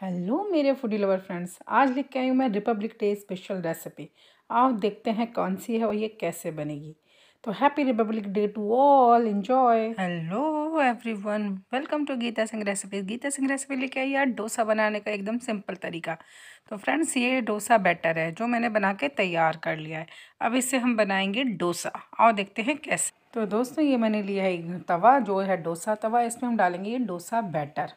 hello मेरे foodie lover friends आज लिख के आई हूँ मैं रिपब्लिक डे स्पेशल रेसिपी आओ देखते हैं कौन सी है और ये कैसे बनेगी तो happy republic day to all enjoy hello everyone welcome to Geeta Singh recipe Geeta Singh recipe लेके आई यार डोसा बनाने का एकदम सिंपल तरीका तो फ्रेंड्स ये डोसा बैटर है जो मैंने बना के तैयार कर लिया है अब इससे हम बनाएंगे डोसा आओ देखते हैं कैसे तो दोस्तों ये मैंने लिया है तवा जो है डोसा तवा इसमें हम डालेंगे ये डोसा बैटर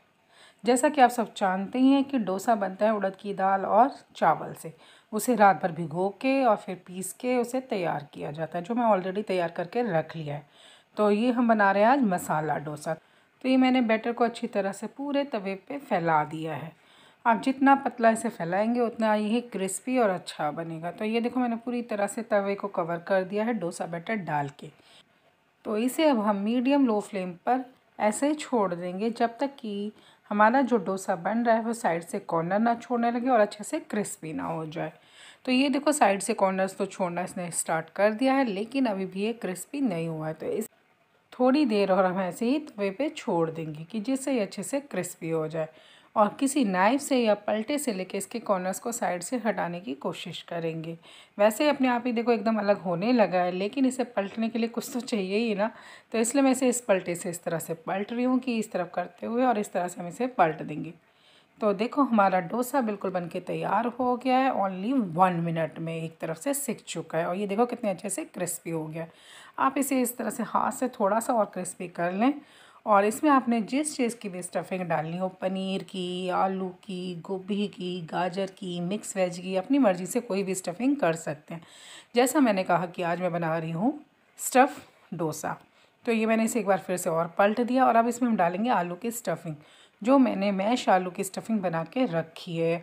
जैसा कि आप सब जानते ही हैं कि डोसा बनता है उड़द की दाल और चावल से उसे रात भर भिगो के और फिर पीस के उसे तैयार किया जाता है जो मैं ऑलरेडी तैयार करके रख लिया है तो ये हम बना रहे हैं आज मसाला डोसा तो ये मैंने बैटर को अच्छी तरह से पूरे तवे पे फैला दिया है आप जितना पतला इसे फैलाएंगे उतना ये क्रिस्पी और अच्छा बनेगा तो ये देखो मैंने पूरी तरह से तवे को कवर कर दिया है डोसा बैटर डाल के तो इसे अब हम मीडियम लो फ्लेम पर ऐसे ही छोड़ देंगे जब तक कि हमारा जो डोसा बन रहा है वो साइड से कॉर्नर ना छोड़ने लगे और अच्छे से क्रिस्पी ना हो जाए तो ये देखो साइड से कॉर्नर्स तो छोड़ना इसने स्टार्ट कर दिया है लेकिन अभी भी ये क्रिस्पी नहीं हुआ है तो इस थोड़ी देर और हम ऐसे ही तवे पे छोड़ देंगे कि जिससे ये अच्छे से क्रिस्पी हो जाए और किसी नाइफ से या पलटे से लेके इसके कॉर्नर्स को साइड से हटाने की कोशिश करेंगे वैसे अपने आप ही देखो एकदम अलग होने लगा है लेकिन इसे पलटने के लिए कुछ तो चाहिए ही ना तो इसलिए मैं इसे इस पलटे से इस तरह से पलट रही हूँ कि इस तरफ करते हुए और इस तरह से हम इसे पलट देंगे तो देखो हमारा डोसा बिल्कुल बन के तैयार हो गया है ओनली वन मिनट में एक तरफ से सिक चुका है और ये देखो कितने अच्छे से क्रिस्पी हो गया आप इसे इस तरह से हाथ से थोड़ा सा और क्रिस्पी कर लें और इसमें आपने जिस चीज़ की भी स्टफिंग डालनी हो पनीर की आलू की गोभी की गाजर की मिक्स वेज की अपनी मर्ज़ी से कोई भी स्टफिंग कर सकते हैं जैसा मैंने कहा कि आज मैं बना रही हूँ स्टफ़ डोसा तो ये मैंने इसे एक बार फिर से और पलट दिया और अब इसमें हम डालेंगे आलू की स्टफिंग जो मैंने मैश आलू की स्टफिंग बना के रखी है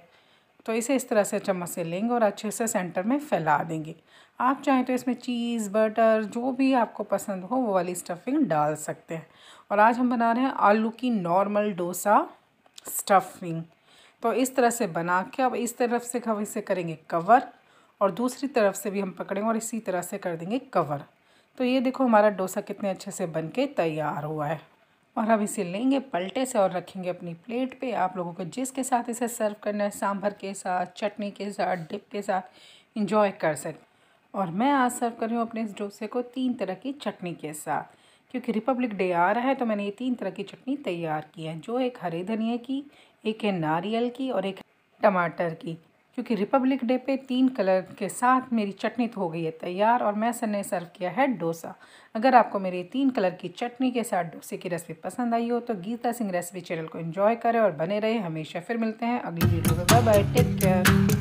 तो इसे इस तरह से चम्मच अच्छा से लेंगे और अच्छे से सेंटर में फैला देंगे आप चाहें तो इसमें चीज़ बटर जो भी आपको पसंद हो वो वाली स्टफिंग डाल सकते हैं और आज हम बना रहे हैं आलू की नॉर्मल डोसा स्टफिंग तो इस तरह से बना के अब इस तरफ से हम इसे करेंगे कवर और दूसरी तरफ से भी हम पकड़ेंगे और इसी तरह से कर देंगे कवर तो ये देखो हमारा डोसा कितने अच्छे से बन के तैयार हुआ है और हम इसे लेंगे पलटे से और रखेंगे अपनी प्लेट पे आप लोगों को जिसके साथ इसे सर्व करना है सांभर के साथ चटनी के साथ डिप के साथ इंजॉय कर सकते और मैं आज सर्व कर रही हूँ अपने इस डोसे को तीन तरह की चटनी के साथ क्योंकि रिपब्लिक डे आ रहा है तो मैंने ये तीन तरह की चटनी तैयार की है जो एक हरे धनिया की एक है नारियल की और एक टमाटर की क्योंकि रिपब्लिक डे पे तीन कलर के साथ मेरी चटनी तो हो गई है तैयार और मैं सर ने सर्व किया है डोसा अगर आपको मेरी तीन कलर की चटनी के साथ डोसे की रेसिपी पसंद आई हो तो गीता सिंह रेसिपी चैनल को एंजॉय करें और बने रहे हमेशा फिर मिलते हैं अगली वीडियो में बाय बाय टेक केयर